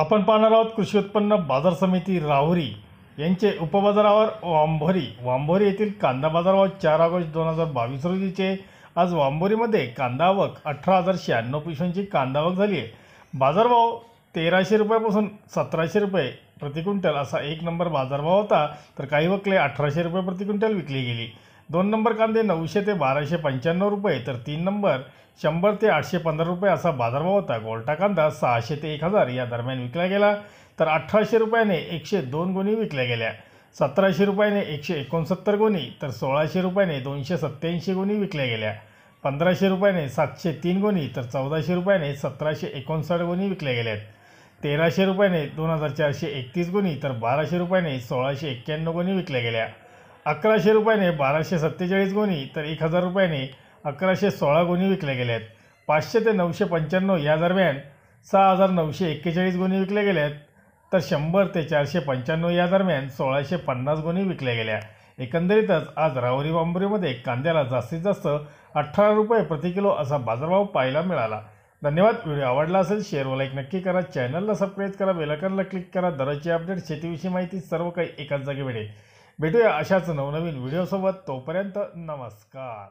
आपण पाहणार आहोत कृषी उत्पन्न बाजार समिती राहुरी यांचे उपबाजारावर वांभोरी वांभोरी येथील कांदा बाजारावर चार ऑगस्ट दोन हजार बावीस रोजीचे आज वांभोरीमध्ये कांदा आवक अठरा हजार शहाण्णव पिशव्यांची कांदावक झाली आहे बाजारभाव तेराशे रुपयापासून सतराशे रुपये प्रति क्विंटल असा एक नंबर बाजारभाव होता तर काही वकले अठराशे रुपये प्रति क्विंटल विकली गेली दोन नंबर कांदे नऊशे ते बाराशे पंच्याण्णव रुपये तर तीन नंबर शंभर ते आठशे पंधरा रुपये असा बाजारभाव होता गोल्टा कांदा सहाशे ते एक हजार या दरम्यान विकला गेला तर अठराशे रुपयाने एकशे दोन गुणी विकल्या गेल्या सतराशे रुपयाने एकशे एकोणसत्तर गुणी तर सोळाशे रुपयाने दोनशे सत्त्याऐंशी गुणी विकल्या गेल्या पंधराशे रुपयाने सातशे तीन गुणी तर चौदाशे रुपयाने सतराशे एकोणसाठ गुणी विकल्या गेल्यात तेराशे रुपयाने दोन हजार चारशे एकतीस गुणी तर बाराशे रुपयाने सोळाशे एक्क्याण्णव गुणी विकल्या गेल्या अकराशे रुपयाने बाराशे सत्तेचाळीस गोणी तर एक हजार रुपयाने अकराशे सोळा गोणी विकल्या गेल्या आहेत पाचशे ते नऊशे पंच्याण्णव या दरम्यान सहा हजार नऊशे एक्केचाळीस गोणी विकल्या गेल्या आहेत तर शंभर ते चारशे पंच्याण्णव या दरम्यान सोळाशे पन्नास गोणी विकल्या गेल्या एकंदरीतच आज रावरी बांबरीमध्ये कांद्याला जास्तीत जास्त अठरा रुपये प्रति किलो असा बाजारभाव पाहायला मिळाला धन्यवाद व्हिडिओ आवडला असेल शेअर लाईक नक्की करा चॅनलला सबस्क्राईब करा बेलकनला क्लिक करा दराची अपडेट शेतीविषयी माहिती सर्व काही एकाच जागी मिळेल भेटूया अशाच नवनवीन व्हिडिओसोबत तोपर्यंत नमस्कार